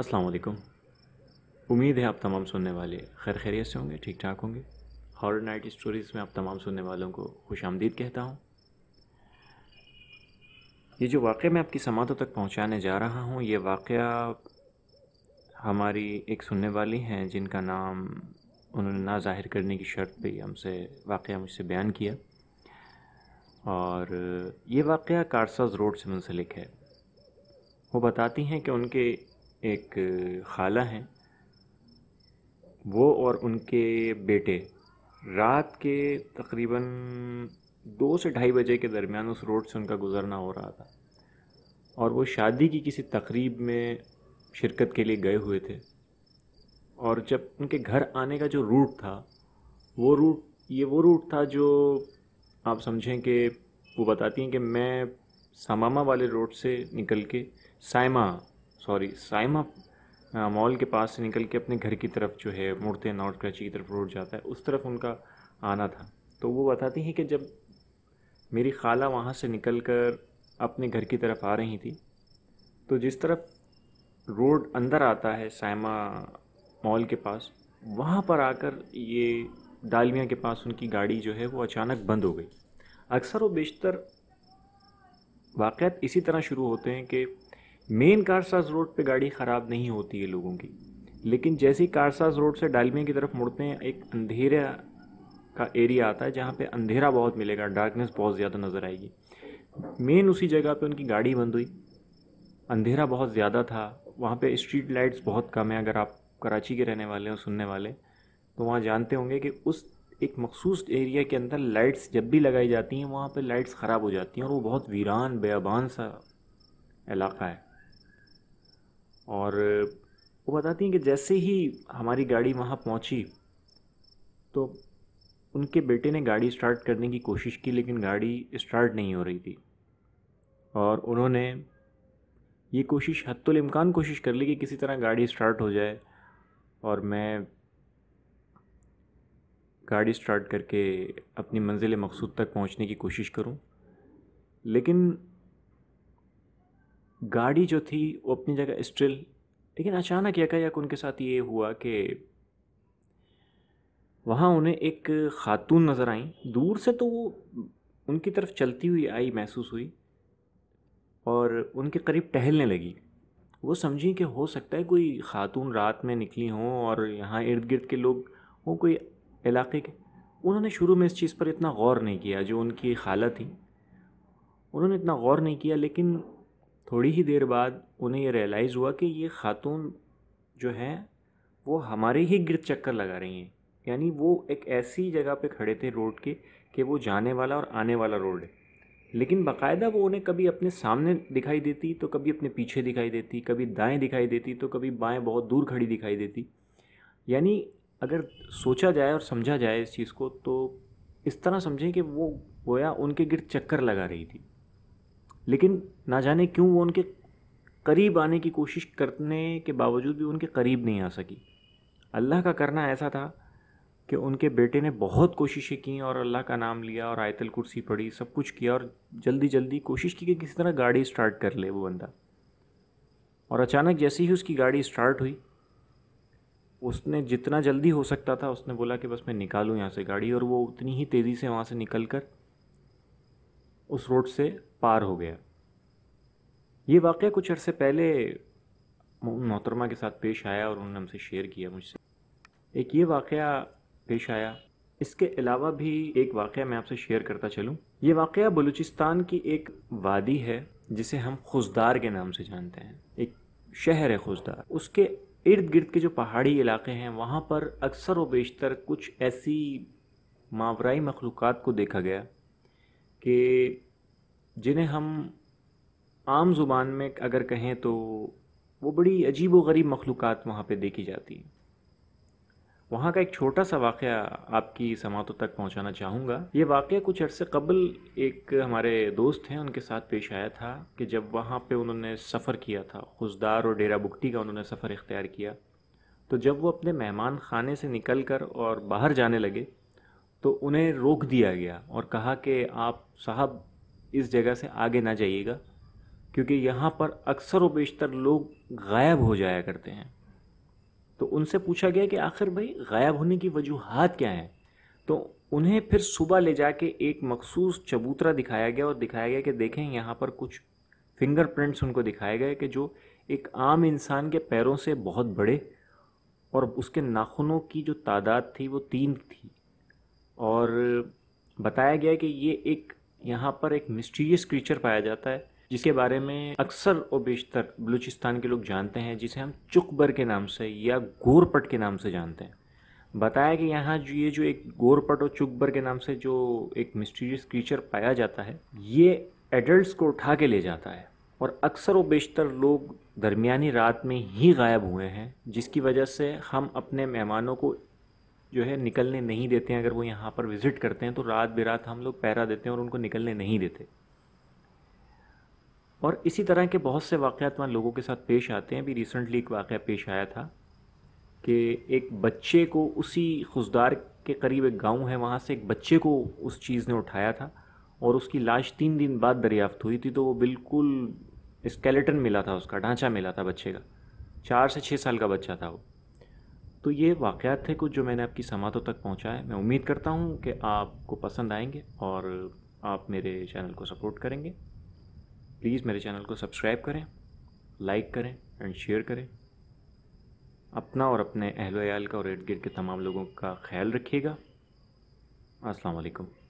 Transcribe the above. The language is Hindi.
असलकुम उम्मीद है आप तमाम सुनने वाले खैर खैरियत से होंगे ठीक ठाक होंगे हॉर नाइट स्टोरीज़ में आप तमाम सुनने वालों को खुश आमदीद कहता हूँ ये जो वाक़ मैं आपकी समातों तक पहुँचाने जा रहा हूँ ये वाक़ हमारी एक सुनने वाली हैं जिनका नाम उन्होंने ना जाहिर करने की शर्त पर हमसे वाक़ मुझसे बयान किया और ये वाक़ कारसाज रोड से मुंसलिक है वो बताती हैं कि उनके एक खाला हैं वो और उनके बेटे रात के तकरीबन दो से ढाई बजे के दरमियान उस रोड से उनका गुज़रना हो रहा था और वो शादी की किसी तकरीब में शिरकत के लिए गए हुए थे और जब उनके घर आने का जो रूट था वो रूट ये वो रूट था जो आप समझें कि वो बताती हैं कि मैं सामामा वाले रोड से निकल के साइमा सॉरी साइमा मॉल के पास से निकल के अपने घर की तरफ जो है मुड़ते नॉर्थ कराची की तरफ रोड जाता है उस तरफ उनका आना था तो वो बताती हैं कि जब मेरी खाला वहाँ से निकल कर अपने घर की तरफ आ रही थी तो जिस तरफ रोड अंदर आता है साइमा मॉल के पास वहाँ पर आकर ये डालमिया के पास उनकी गाड़ी जो है वो अचानक बंद हो गई अक्सर व बेशतर वाक़ इसी तरह शुरू होते हैं कि मेन कारसाज रोड पे गाड़ी ख़राब नहीं होती है लोगों की लेकिन जैसे ही कारसाज रोड से डालमिया की तरफ मुड़ते हैं एक अंधेरे का एरिया आता है जहाँ पे अंधेरा बहुत मिलेगा डार्कनेस बहुत ज़्यादा नज़र आएगी मेन उसी जगह पे उनकी गाड़ी बंद हुई अंधेरा बहुत ज़्यादा था वहाँ पे स्ट्रीट लाइट्स बहुत कम है अगर आप कराची के रहने वाले हो सुनने वाले तो वहाँ जानते होंगे कि उस एक मखसूस एरिया के अंदर लाइट्स जब भी लगाई जाती हैं वहाँ पर लाइट्स ख़राब हो जाती हैं और वो बहुत वीरान बेबान सा इलाका है और वो बताती हैं कि जैसे ही हमारी गाड़ी वहाँ पहुँची तो उनके बेटे ने गाड़ी स्टार्ट करने की कोशिश की लेकिन गाड़ी स्टार्ट नहीं हो रही थी और उन्होंने ये कोशिश हतुलमकान तो कोशिश कर ली कि किसी तरह गाड़ी स्टार्ट हो जाए और मैं गाड़ी स्टार्ट करके अपनी मंजिल मकसूद तक पहुंचने की कोशिश करूं लेकिन गाड़ी जो थी वो अपनी जगह स्टिल लेकिन अचानक यकायक उनके साथ ये हुआ कि वहाँ उन्हें एक खातून नज़र आई दूर से तो वो उनकी तरफ चलती हुई आई महसूस हुई और उनके करीब टहलने लगी वो समझी कि हो सकता है कोई खातून रात में निकली हों और यहाँ इर्द गिर्द के लोग हों कोई इलाके के उन्होंने शुरू में इस चीज़ पर इतना गौर नहीं किया जो उनकी खाला थी उन्होंने इतना गौर नहीं किया लेकिन थोड़ी ही देर बाद उन्हें यह रियलाइज़ हुआ कि ये खातून जो हैं वो हमारे ही गिर चक्कर लगा रही हैं यानी वो एक ऐसी जगह पे खड़े थे रोड के कि वो जाने वाला और आने वाला रोड है लेकिन बाकायदा वो उन्हें कभी अपने सामने दिखाई देती तो कभी अपने पीछे दिखाई देती कभी दाएं दिखाई देती तो कभी बाएं बहुत दूर खड़ी दिखाई देती यानी अगर सोचा जाए और समझा जाए इस चीज़ को तो इस तरह समझें कि वो गोया उनके गिर चक्कर लगा रही थी लेकिन ना जाने क्यों वो उनके करीब आने की कोशिश करने के बावजूद भी उनके करीब नहीं आ सकी अल्लाह का करना ऐसा था कि उनके बेटे ने बहुत कोशिशें की और अल्लाह का नाम लिया और आयतल कुर्सी पढ़ी सब कुछ किया और जल्दी जल्दी कोशिश की कि किसी तरह गाड़ी स्टार्ट कर ले वो बंदा और अचानक जैसे ही उसकी गाड़ी स्टार्ट हुई उसने जितना जल्दी हो सकता था उसने बोला कि बस मैं निकालूँ यहाँ से गाड़ी और वो उतनी ही तेज़ी से वहाँ से निकल कर उस रोड से पार हो गया ये वाक़ कुछ अरसे पहले मोहतरमा के साथ पेश आया और उन्होंने हमसे शेयर किया मुझसे एक ये वाक़ पेश आया इसके अलावा भी एक वाक़ मैं आपसे शेयर करता चलूँ ये वाक़ बलूचिस्तान की एक वादी है जिसे हम खुजदार के नाम से जानते हैं एक शहर है खुजदार उसके इर्द गिर्द के जो पहाड़ी इलाके हैं वहाँ पर अक्सर व बेशतर कुछ ऐसी मावराई मखलूक को देखा गया कि जिन्हें हम आम ज़ुबान में अगर कहें तो वो बड़ी अजीब व गरीब मखलूक वहाँ पे देखी जाती हैं वहाँ का एक छोटा सा वाक़ आपकी समातों तक पहुँचाना चाहूँगा ये वाक़ कुछ अरसे कबल एक हमारे दोस्त हैं उनके साथ पेश आया था कि जब वहाँ पे उन्होंने सफ़र किया था खुशदार और डेरा बुगटी का उन्होंने सफ़र इख्तियार किया तो जब वो अपने मेहमान खाने से निकल कर और बाहर जाने लगे तो उन्हें रोक दिया गया और कहा कि आप साहब इस जगह से आगे ना जाइएगा क्योंकि यहाँ पर अक्सर व बेशतर लोग गायब हो जाया करते हैं तो उनसे पूछा गया कि आखिर भाई गायब होने की वजूहत क्या है तो उन्हें फिर सुबह ले जाके एक मखसूस चबूतरा दिखाया गया और दिखाया गया कि देखें यहाँ पर कुछ फिंगरप्रिंट्स उनको दिखाए गए कि जो एक आम इंसान के पैरों से बहुत बड़े और उसके नाखूनों की जो तादाद थी वो तीन थी और बताया गया है कि ये एक यहाँ पर एक मिस्टीरियस क्रीचर पाया जाता है जिसके बारे में अक्सर और बेशतर बलूचिस्तान के लोग जानते हैं जिसे हम चुकबर के नाम से या गोरपट के नाम से जानते हैं बताया कि यहाँ जो ये जो एक गोरपट और चुकबर के नाम से जो एक मिस्टीरियस क्रीचर पाया जाता है ये एडल्ट्स को उठा के ले जाता है और अक्सर व बेशतर लोग दरमिया रात में ही गायब हुए हैं जिसकी वजह से हम अपने मेहमानों को जो है निकलने नहीं देते हैं अगर वो यहाँ पर विज़िट करते हैं तो रात बिरात हम लोग पैरा देते हैं और उनको निकलने नहीं देते और इसी तरह के बहुत से वाक़ात वहाँ लोगों के साथ पेश आते हैं अभी रिसेंटली एक वाक़ पेश आया था कि एक बच्चे को उसी खुशदार के करीब एक गांव है वहाँ से एक बच्चे को उस चीज़ ने उठाया था और उसकी लाश तीन दिन बाद दरियाफ्त हुई थी तो वो बिल्कुल स्केलेटन मिला था उसका ढांचा मिला था बच्चे का चार से छः साल का बच्चा था वो तो ये वाक़ात थे कुछ जो मैंने आपकी समातों तक पहुँचाया मैं उम्मीद करता हूँ कि आपको पसंद आएंगे और आप मेरे चैनल को सपोर्ट करेंगे प्लीज़ मेरे चैनल को सब्सक्राइब करें लाइक करें एंड शेयर करें अपना और अपने अहल का और इर्द गिर्द के तमाम लोगों का ख्याल रखिएगा अस्सलाम वालेकुम